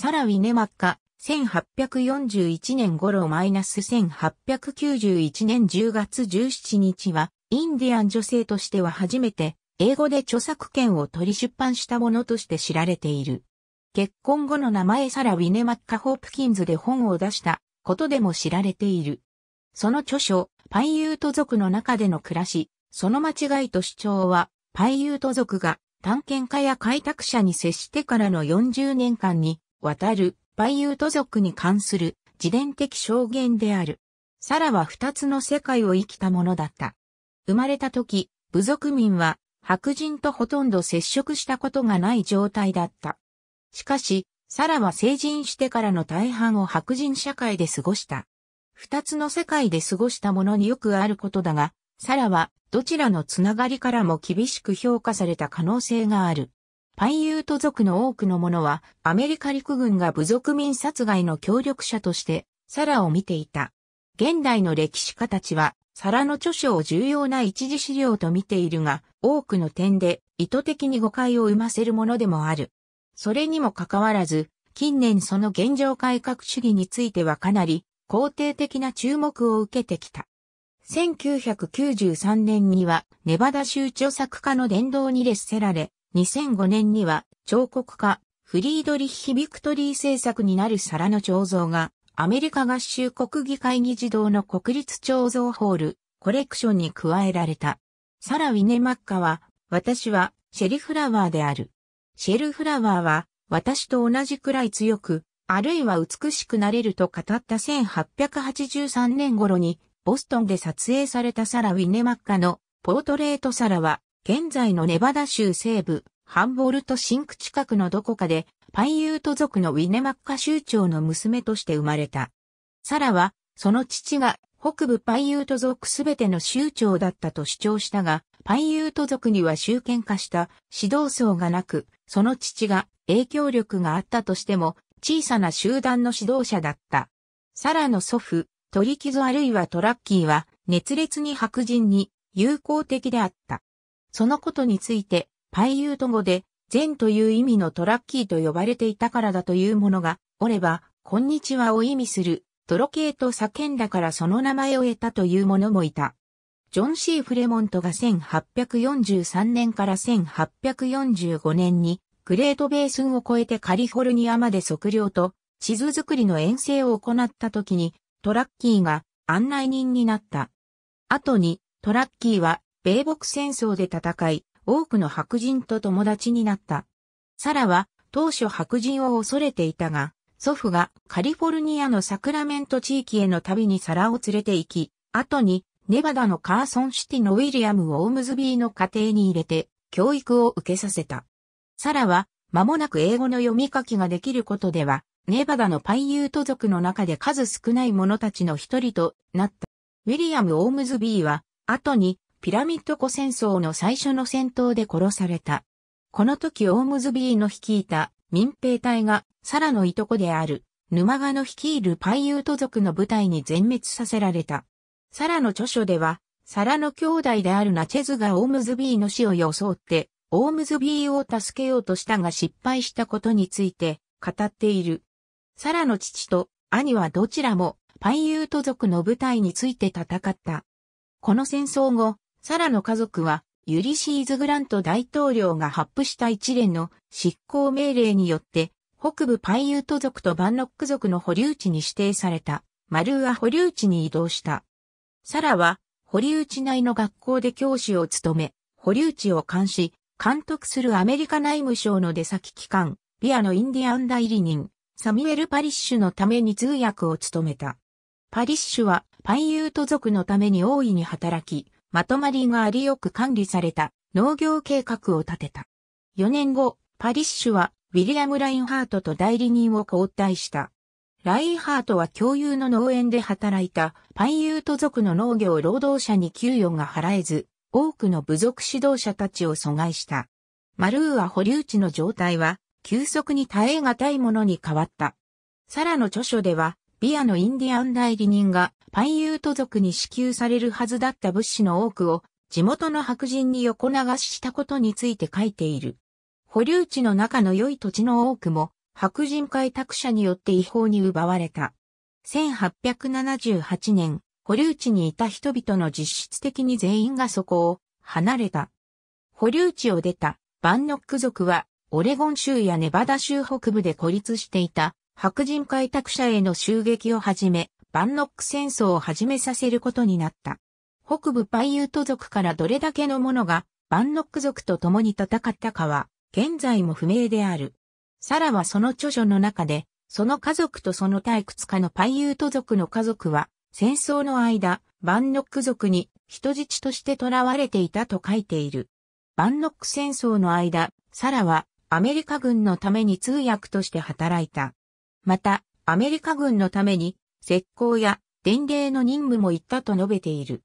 サラ・ウィネマッカ、1841年頃 -1891 年10月17日は、インディアン女性としては初めて、英語で著作権を取り出版したものとして知られている。結婚後の名前サラ・ウィネマッカ・ホープキンズで本を出したことでも知られている。その著書、パイユート族の中での暮らし、その間違いと主張は、パイユート族が探検家や開拓者に接してからの40年間に渡る、バイユート族に関する自伝的証言である。サラは二つの世界を生きたものだった。生まれた時、部族民は白人とほとんど接触したことがない状態だった。しかし、サラは成人してからの大半を白人社会で過ごした。二つの世界で過ごしたものによくあることだが、サラはどちらのつながりからも厳しく評価された可能性がある。パイユート族の多くの者は、アメリカ陸軍が部族民殺害の協力者として、サラを見ていた。現代の歴史家たちは、サラの著書を重要な一次資料と見ているが、多くの点で意図的に誤解を生ませるものでもある。それにもかかわらず、近年その現状改革主義についてはかなり肯定的な注目を受けてきた。1993年にはネバダ州著作家の伝道に列せられ、2005年には彫刻家フリードリッヒ・ビクトリー制作になる皿の彫像がアメリカ合衆国議会議事堂の国立彫像ホールコレクションに加えられた。サラ・ウィネマッカは私はシェルフラワーである。シェルフラワーは私と同じくらい強く、あるいは美しくなれると語った1883年頃にボストンで撮影されたサラ・ウィネマッカのポートレートサラは現在のネバダ州西部、ハンボルトシンク近くのどこかで、パイユート族のウィネマッカ州長の娘として生まれた。サラは、その父が北部パイユート族すべての州長だったと主張したが、パイユート族には州権化した指導層がなく、その父が影響力があったとしても、小さな集団の指導者だった。サラの祖父、トリキゾあるいはトラッキーは、熱烈に白人に友好的であった。そのことについて、パイユート語で、善という意味のトラッキーと呼ばれていたからだというものが、おれば、こんにちはを意味する、トロケーと叫んだからその名前を得たというものもいた。ジョン・シー・フレモントが1843年から1845年に、グレートベースンを越えてカリフォルニアまで測量と、地図作りの遠征を行った時に、トラッキーが案内人になった。後に、トラッキーは米北戦争で戦い、多くの白人と友達になった。サラは当初白人を恐れていたが、祖父がカリフォルニアのサクラメント地域への旅にサラを連れて行き、後にネバダのカーソンシティのウィリアム・オームズビーの家庭に入れて教育を受けさせた。サラは間もなく英語の読み書きができることでは、ネバダのパイユート族の中で数少ない者たちの一人となった。ウィリアム・オームズビーは後にピラミッド湖戦争の最初の戦闘で殺された。この時オームズビーの率いた民兵隊がサラのいとこである沼賀の率いるパイユート族の部隊に全滅させられた。サラの著書では、サラの兄弟であるナチェズがオームズビーの死を装って、オームズビーを助けようとしたが失敗したことについて語っている。サラの父と兄はどちらもパイユート族の部隊について戦った。この戦争後、サラの家族は、ユリシーズ・グラント大統領が発布した一連の執行命令によって、北部パイユート族とバンロック族の保留地に指定された、マルーア保留地に移動した。サラは、保留地内の学校で教師を務め、保留地を監視、監督するアメリカ内務省の出先機関、ビアのインディアン代理人、サミュエル・パリッシュのために通訳を務めた。パリッシュは、パイユート族のために大いに働き、まとまりがありよく管理された農業計画を立てた。4年後、パリッシュはウィリアム・ラインハートと代理人を交代した。ラインハートは共有の農園で働いたパンユート族の農業労働者に給与が払えず、多くの部族指導者たちを阻害した。マルーア保留地の状態は急速に耐え難いものに変わった。サラの著書では、ビアのインディアン代理人がパイユート族に支給されるはずだった物資の多くを地元の白人に横流ししたことについて書いている。保留地の中の良い土地の多くも白人開拓者によって違法に奪われた。1878年、保留地にいた人々の実質的に全員がそこを離れた。保留地を出たバンノック族はオレゴン州やネバダ州北部で孤立していた白人開拓者への襲撃をはじめ、バンノック戦争を始めさせることになった。北部パイユート族からどれだけのものがバンノック族と共に戦ったかは、現在も不明である。サラはその著書の中で、その家族とその退屈かのパイユート族の家族は、戦争の間、バンノック族に人質として囚われていたと書いている。バンノック戦争の間、サラはアメリカ軍のために通訳として働いた。また、アメリカ軍のために、石膏や伝令の任務も行ったと述べている。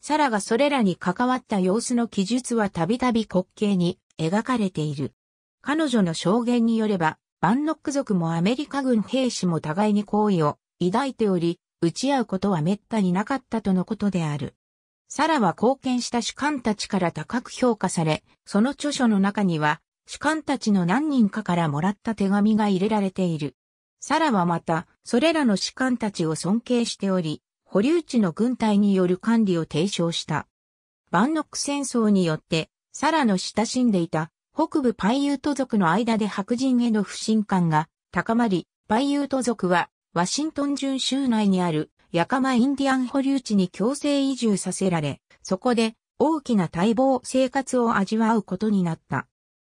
サラがそれらに関わった様子の記述はたびたび滑稽に描かれている。彼女の証言によれば、バンノック族もアメリカ軍兵士も互いに好意を抱いており、打ち合うことは滅多になかったとのことである。サラは貢献した主幹たちから高く評価され、その著書の中には、主幹たちの何人かからもらった手紙が入れられている。サラはまた、それらの士官たちを尊敬しており、保留地の軍隊による管理を提唱した。バンノック戦争によって、サラの親しんでいた北部パイユート族の間で白人への不信感が高まり、パイユート族はワシントン準州内にあるヤカマインディアン保留地に強制移住させられ、そこで大きな待望生活を味わうことになった。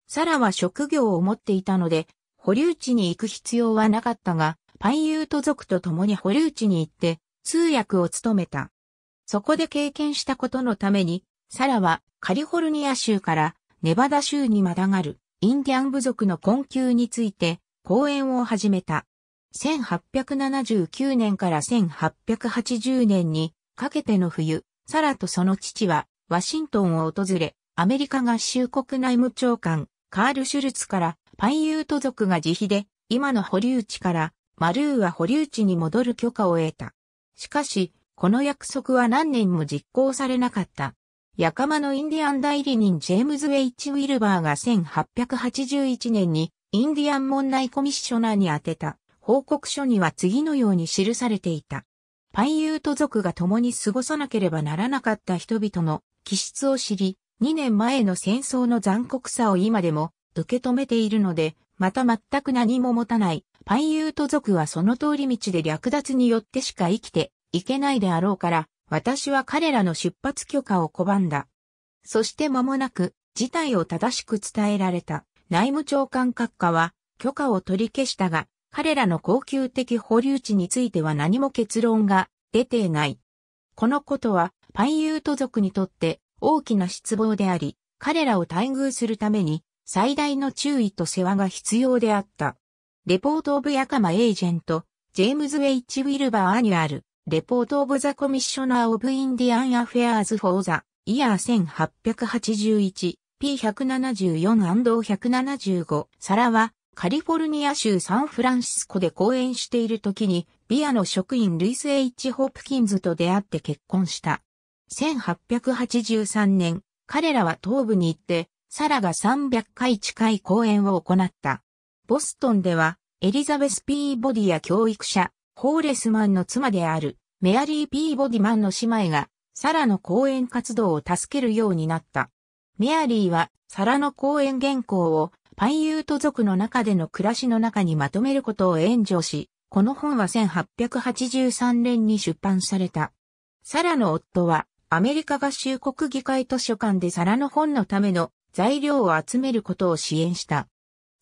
サラは職業を持っていたので、保留地に行く必要はなかったが、パイユート族と共に保留地に行って通訳を務めた。そこで経験したことのために、サラはカリフォルニア州からネバダ州にまたがるインディアン部族の困窮について講演を始めた。1879年から1880年にかけての冬、サラとその父はワシントンを訪れ、アメリカ合衆国内務長官カール・シュルツからパイユート族が自費で、今の保留地から、マルーは保留地に戻る許可を得た。しかし、この約束は何年も実行されなかった。ヤカマのインディアン代理人ジェームズ・ウェイチ・ウィルバーが1881年にインディアン問題コミッショナーに宛てた報告書には次のように記されていた。パイユート族が共に過ごさなければならなかった人々の気質を知り、2年前の戦争の残酷さを今でも受け止めているので、また全く何も持たない、パイユート族はその通り道で略奪によってしか生きていけないであろうから、私は彼らの出発許可を拒んだ。そして間もなく、事態を正しく伝えられた。内務長官閣下は、許可を取り消したが、彼らの恒久的保留地については何も結論が出ていない。このことは、パイユート族にとって大きな失望であり、彼らを待遇するために最大の注意と世話が必要であった。レポートオブヤカマエージェント、ジェームズ・ウェイチ・ウィルバー・アニュアル、レポートオブザ・コミッショナー・オブ・インディアン・アフェアーズ・フォーザ、イヤー1881、P174&175、サラは、カリフォルニア州サンフランシスコで講演している時に、ビアの職員ルイス・ H・ ホプキンズと出会って結婚した。1883年、彼らは東部に行って、サラが300回近い講演を行った。ボストンでは、エリザベス・ピーボディや教育者、ホーレスマンの妻である、メアリー・ピーボディマンの姉妹が、サラの講演活動を助けるようになった。メアリーは、サラの講演原稿を、パンユート族の中での暮らしの中にまとめることを援助し、この本は1883年に出版された。サラの夫は、アメリカ合衆国議会図書館でサラの本のための材料を集めることを支援した。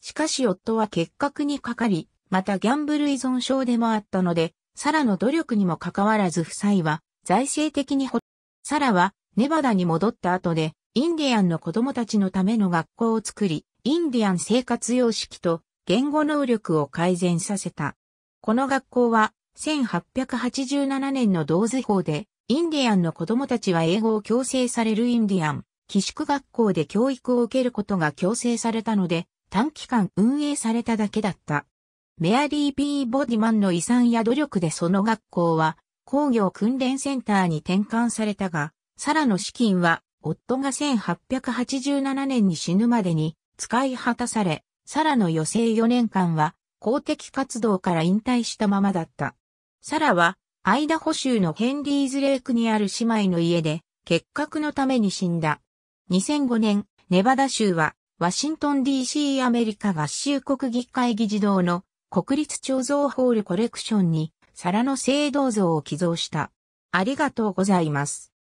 しかし夫は結核にかかり、またギャンブル依存症でもあったので、サラの努力にもかかわらず夫妻は財政的にほ、サラはネバダに戻った後で、インディアンの子供たちのための学校を作り、インディアン生活様式と言語能力を改善させた。この学校は1887年の同図法で、インディアンの子供たちは英語を強制されるインディアン、寄宿学校で教育を受けることが強制されたので、短期間運営されただけだった。メアリー・ビー・ボディマンの遺産や努力でその学校は工業訓練センターに転換されたが、サラの資金は夫が1887年に死ぬまでに使い果たされ、サラの余生4年間は公的活動から引退したままだった。サラはアイダホ州のヘンリーズレークにある姉妹の家で結核のために死んだ。2005年、ネバダ州は、ワシントン DC アメリカ合衆国議会議事堂の国立貯像ホールコレクションに、皿の聖銅像を寄贈した。ありがとうございます。